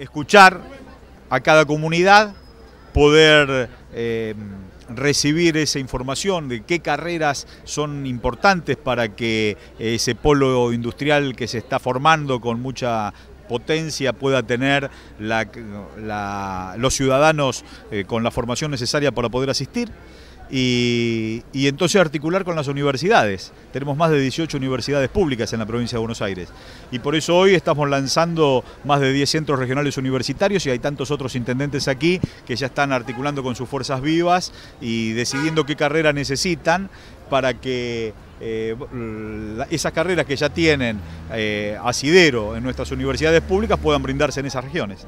escuchar a cada comunidad, poder eh, recibir esa información de qué carreras son importantes para que ese polo industrial que se está formando con mucha potencia pueda tener los ciudadanos eh, con la formación necesaria para poder asistir y, entonces articular con las universidades. Tenemos más de 18 universidades públicas en la provincia de Buenos Aires y por eso hoy estamos lanzando más de 10 centros regionales universitarios y hay tantos otros intendentes aquí que ya están articulando con sus fuerzas vivas y decidiendo qué carrera necesitan para que eh, esas carreras que ya tienen eh, asidero en nuestras universidades públicas puedan brindarse en esas regiones.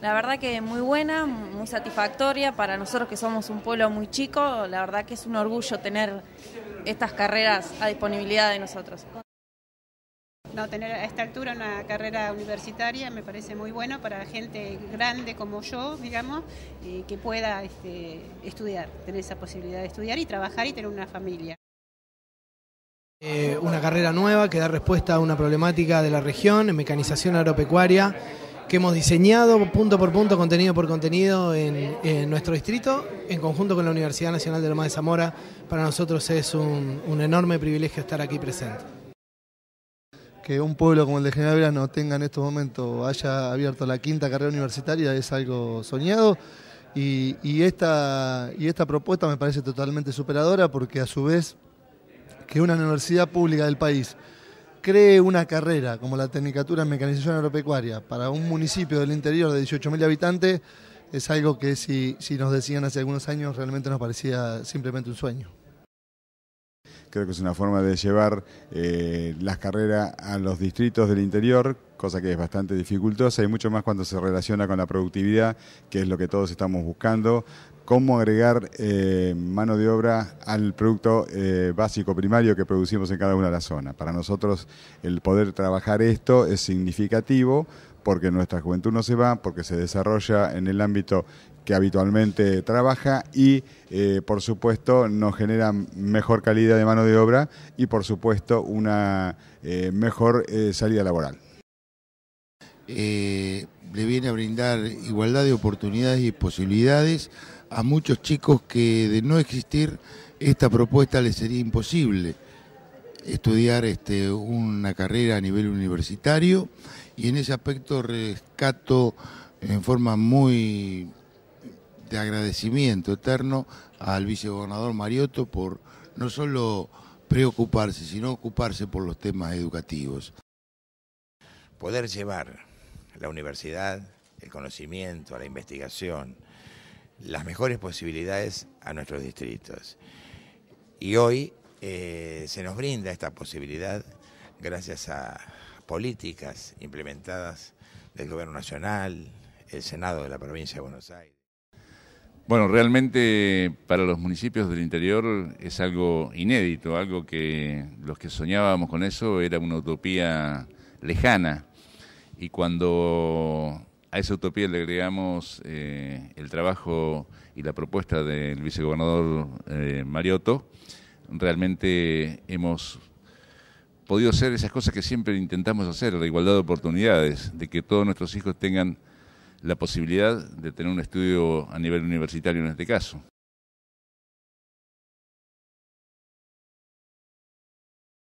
La verdad que muy buena, muy satisfactoria para nosotros que somos un pueblo muy chico. La verdad que es un orgullo tener estas carreras a disponibilidad de nosotros. No, tener a esta altura una carrera universitaria me parece muy bueno para gente grande como yo, digamos, eh, que pueda este, estudiar, tener esa posibilidad de estudiar y trabajar y tener una familia. Eh, una carrera nueva que da respuesta a una problemática de la región, mecanización agropecuaria que hemos diseñado punto por punto, contenido por contenido en, nuestro distrito, en conjunto con la Universidad Nacional de Loma de Zamora. Para nosotros es un, enorme privilegio estar aquí presente. Que un pueblo como el de General Verano tenga en estos momentos, haya abierto la quinta carrera universitaria es algo soñado. y esta propuesta me parece totalmente superadora porque a su vez que una universidad pública del país cree una carrera como la Tecnicatura en Mecanización Agropecuaria para un municipio del interior de 18.000 habitantes es algo que si, nos decían hace algunos años realmente nos parecía simplemente un sueño creo que es una forma de llevar eh, las carreras a los distritos del interior, cosa que es bastante dificultosa y mucho más cuando se relaciona con la productividad, que es lo que todos estamos buscando, cómo agregar eh, mano de obra al producto eh, básico primario que producimos en cada una de las zonas. Para nosotros el poder trabajar esto es significativo porque nuestra juventud no se va, porque se desarrolla en el ámbito que habitualmente trabaja y eh, por supuesto nos genera mejor calidad de mano de obra y por supuesto una mejor salida laboral le viene a brindar igualdad de oportunidades y posibilidades a muchos chicos que de no existir esta propuesta les sería imposible estudiar este, una carrera a nivel universitario y en ese aspecto rescato en forma muy de agradecimiento eterno al vicegobernador Mariotto por no solo preocuparse, sino ocuparse por los temas educativos. Poder llevar la universidad, el conocimiento, la investigación, las mejores posibilidades a nuestros distritos. Y hoy eh, se nos brinda esta posibilidad gracias a políticas implementadas del Gobierno Nacional, el Senado de la Provincia de Buenos Aires. Bueno, realmente para los municipios del interior es algo inédito, algo que los que soñábamos con eso era una utopía lejana. Y cuando a esa utopía le agregamos eh, el trabajo y la propuesta del vicegobernador eh, Mariotto, realmente hemos podido hacer esas cosas que siempre intentamos hacer, la igualdad de oportunidades, de que todos nuestros hijos tengan la posibilidad de tener un estudio a nivel universitario en este caso.